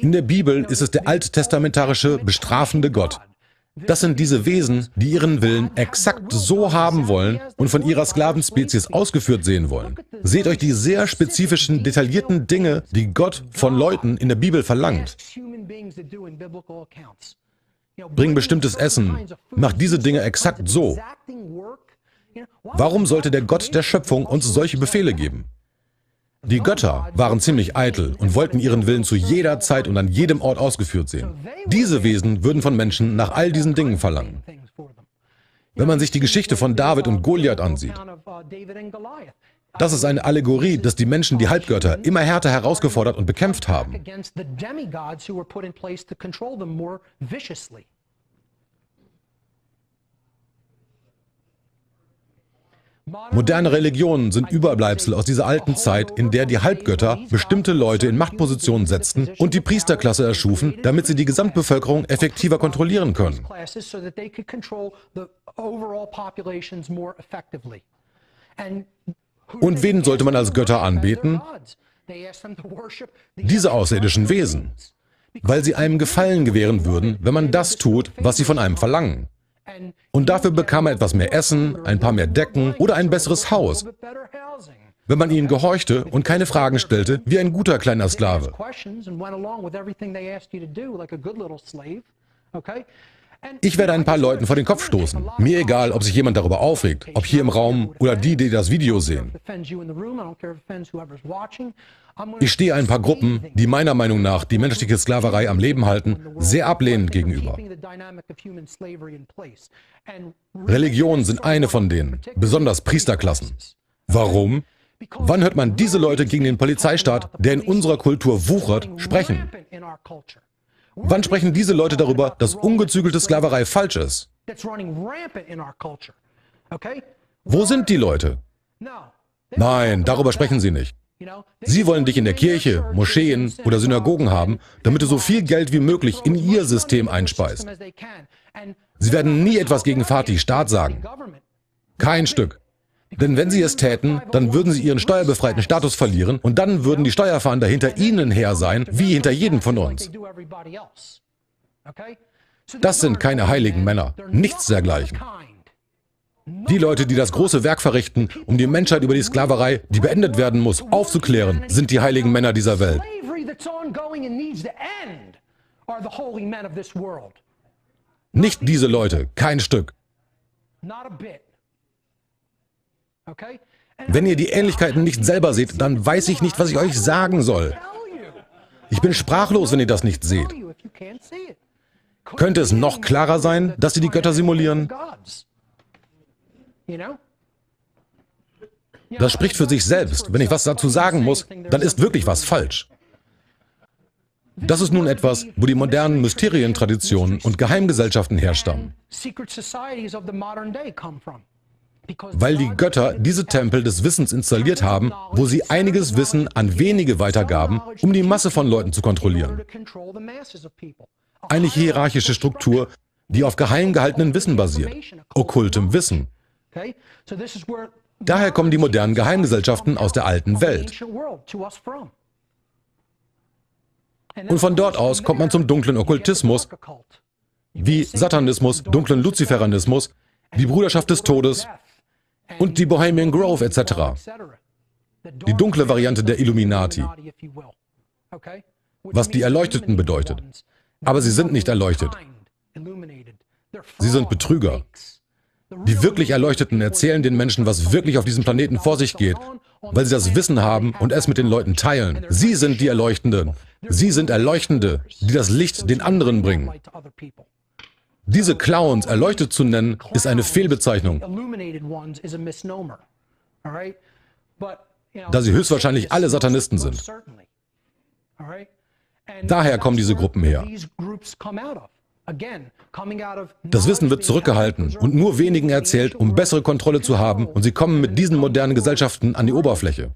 In der Bibel ist es der alttestamentarische bestrafende Gott. Das sind diese Wesen, die ihren Willen exakt so haben wollen und von ihrer Sklavenspezies ausgeführt sehen wollen. Seht euch die sehr spezifischen, detaillierten Dinge, die Gott von Leuten in der Bibel verlangt. Bring bestimmtes Essen, mach diese Dinge exakt so. Warum sollte der Gott der Schöpfung uns solche Befehle geben? Die Götter waren ziemlich eitel und wollten ihren Willen zu jeder Zeit und an jedem Ort ausgeführt sehen. Diese Wesen würden von Menschen nach all diesen Dingen verlangen. Wenn man sich die Geschichte von David und Goliath ansieht, das ist eine Allegorie, dass die Menschen die Halbgötter immer härter herausgefordert und bekämpft haben. Moderne Religionen sind Überbleibsel aus dieser alten Zeit, in der die Halbgötter bestimmte Leute in Machtpositionen setzten und die Priesterklasse erschufen, damit sie die Gesamtbevölkerung effektiver kontrollieren können. Und wen sollte man als Götter anbeten? Diese außerirdischen Wesen, weil sie einem Gefallen gewähren würden, wenn man das tut, was sie von einem verlangen. Und dafür bekam er etwas mehr Essen, ein paar mehr Decken oder ein besseres Haus, wenn man ihnen gehorchte und keine Fragen stellte, wie ein guter kleiner Sklave. Ich werde ein paar Leuten vor den Kopf stoßen. Mir egal, ob sich jemand darüber aufregt, ob hier im Raum oder die, die das Video sehen. Ich stehe ein paar Gruppen, die meiner Meinung nach die menschliche Sklaverei am Leben halten, sehr ablehnend gegenüber. Religionen sind eine von denen, besonders Priesterklassen. Warum? Wann hört man diese Leute gegen den Polizeistaat, der in unserer Kultur wuchert, sprechen? Wann sprechen diese Leute darüber, dass ungezügelte Sklaverei falsch ist? Wo sind die Leute? Nein, darüber sprechen sie nicht. Sie wollen dich in der Kirche, Moscheen oder Synagogen haben, damit du so viel Geld wie möglich in ihr System einspeist. Sie werden nie etwas gegen Fatih Staat sagen. Kein Stück. Denn wenn sie es täten, dann würden sie ihren steuerbefreiten Status verlieren und dann würden die Steuerfahnder hinter ihnen her sein, wie hinter jedem von uns. Das sind keine heiligen Männer, nichts dergleichen. Die Leute, die das große Werk verrichten, um die Menschheit über die Sklaverei, die beendet werden muss, aufzuklären, sind die heiligen Männer dieser Welt. Nicht diese Leute, kein Stück. Wenn ihr die Ähnlichkeiten nicht selber seht, dann weiß ich nicht, was ich euch sagen soll. Ich bin sprachlos, wenn ihr das nicht seht. Könnte es noch klarer sein, dass sie die Götter simulieren? Das spricht für sich selbst. Wenn ich was dazu sagen muss, dann ist wirklich was falsch. Das ist nun etwas, wo die modernen Mysterientraditionen und Geheimgesellschaften herstammen. Weil die Götter diese Tempel des Wissens installiert haben, wo sie einiges Wissen an wenige weitergaben, um die Masse von Leuten zu kontrollieren. Eine hierarchische Struktur, die auf geheim gehaltenen Wissen basiert, okkultem Wissen. Daher kommen die modernen Geheimgesellschaften aus der alten Welt. Und von dort aus kommt man zum dunklen Okkultismus, wie Satanismus, dunklen Luziferanismus, die Bruderschaft des Todes und die Bohemian Grove etc. Die dunkle Variante der Illuminati, was die Erleuchteten bedeutet. Aber sie sind nicht erleuchtet. Sie sind Betrüger. Die wirklich Erleuchteten erzählen den Menschen, was wirklich auf diesem Planeten vor sich geht, weil sie das Wissen haben und es mit den Leuten teilen. Sie sind die Erleuchtenden. Sie sind Erleuchtende, die das Licht den anderen bringen. Diese Clowns erleuchtet zu nennen, ist eine Fehlbezeichnung. Da sie höchstwahrscheinlich alle Satanisten sind. Daher kommen diese Gruppen her. Das Wissen wird zurückgehalten und nur wenigen erzählt, um bessere Kontrolle zu haben, und sie kommen mit diesen modernen Gesellschaften an die Oberfläche.